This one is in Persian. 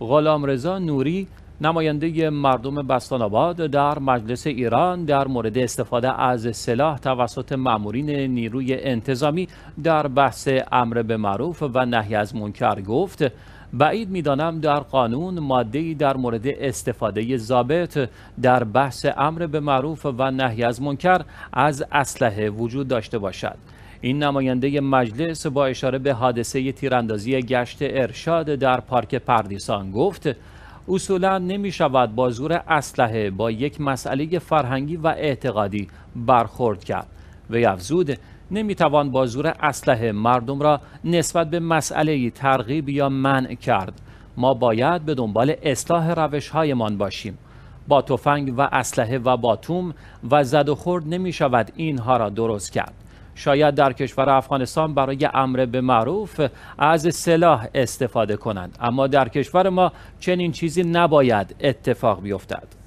غلامرضا نوری نماینده مردم بستان آباد در مجلس ایران در مورد استفاده از سلاح توسط مامورین نیروی انتظامی در بحث امر به معروف و نهی از منکر گفت بعید میدانم در قانون ماده‌ای در مورد استفاده زابط در بحث امر به معروف و نهی از منکر از اسلحه وجود داشته باشد این نماینده مجلس با اشاره به حادثه تیراندازی گشت ارشاد در پارک پردیسان گفت اصولا نمی شود با زور اسلحه با یک مسئله فرهنگی و اعتقادی برخورد کرد و افزود نمی توان با زور اسلحه مردم را نسبت به مسئله ترغیب یا منع کرد ما باید به دنبال اصلاح روش هایمان باشیم با تفنگ و اسلحه و باتوم و زد و خورد نمی شود اینها را درست کرد شاید در کشور افغانستان برای امر به معروف از سلاح استفاده کنند اما در کشور ما چنین چیزی نباید اتفاق بیفتد